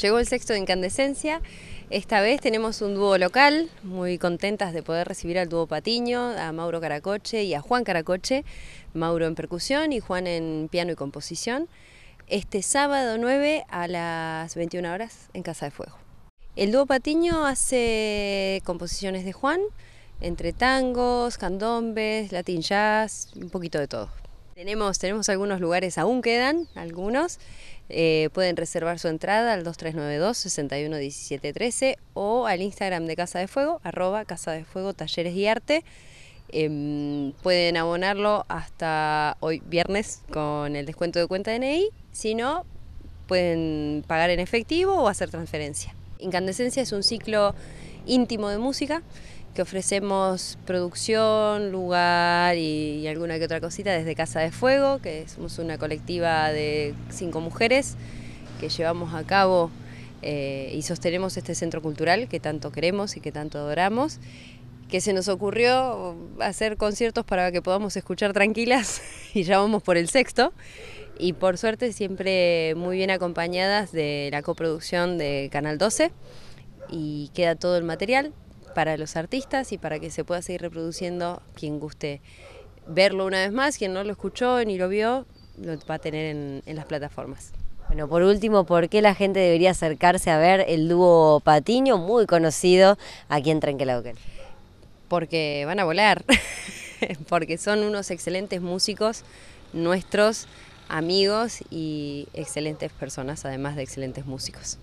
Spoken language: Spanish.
Llegó el sexto de Incandescencia. Esta vez tenemos un dúo local, muy contentas de poder recibir al dúo Patiño, a Mauro Caracoche y a Juan Caracoche, Mauro en percusión y Juan en piano y composición, este sábado 9 a las 21 horas en Casa de Fuego. El dúo Patiño hace composiciones de Juan, entre tangos, candombes, latin jazz, un poquito de todo. Tenemos, tenemos algunos lugares, aún quedan algunos, eh, pueden reservar su entrada al 2392-611713 o al Instagram de Casa de Fuego, arroba Casa de Fuego Talleres y Arte. Em, pueden abonarlo hasta hoy viernes con el descuento de cuenta DNI, si no, pueden pagar en efectivo o hacer transferencia. Incandescencia es un ciclo íntimo de música que ofrecemos producción, lugar y, alguna que otra cosita desde Casa de Fuego, que somos una colectiva de cinco mujeres que llevamos a cabo eh, y sostenemos este centro cultural que tanto queremos y que tanto adoramos, que se nos ocurrió hacer conciertos para que podamos escuchar tranquilas y ya vamos por el sexto y por suerte siempre muy bien acompañadas de la coproducción de Canal 12 y queda todo el material para los artistas y para que se pueda seguir reproduciendo quien guste verlo una vez más, quien no lo escuchó ni lo vio, lo va a tener en, las plataformas. Bueno, por último, ¿por qué la gente debería acercarse a ver el dúo Patiño, muy conocido aquí en Oquel? Porque van a volar, porque son unos excelentes músicos nuestros amigos y excelentes personas, además de excelentes músicos.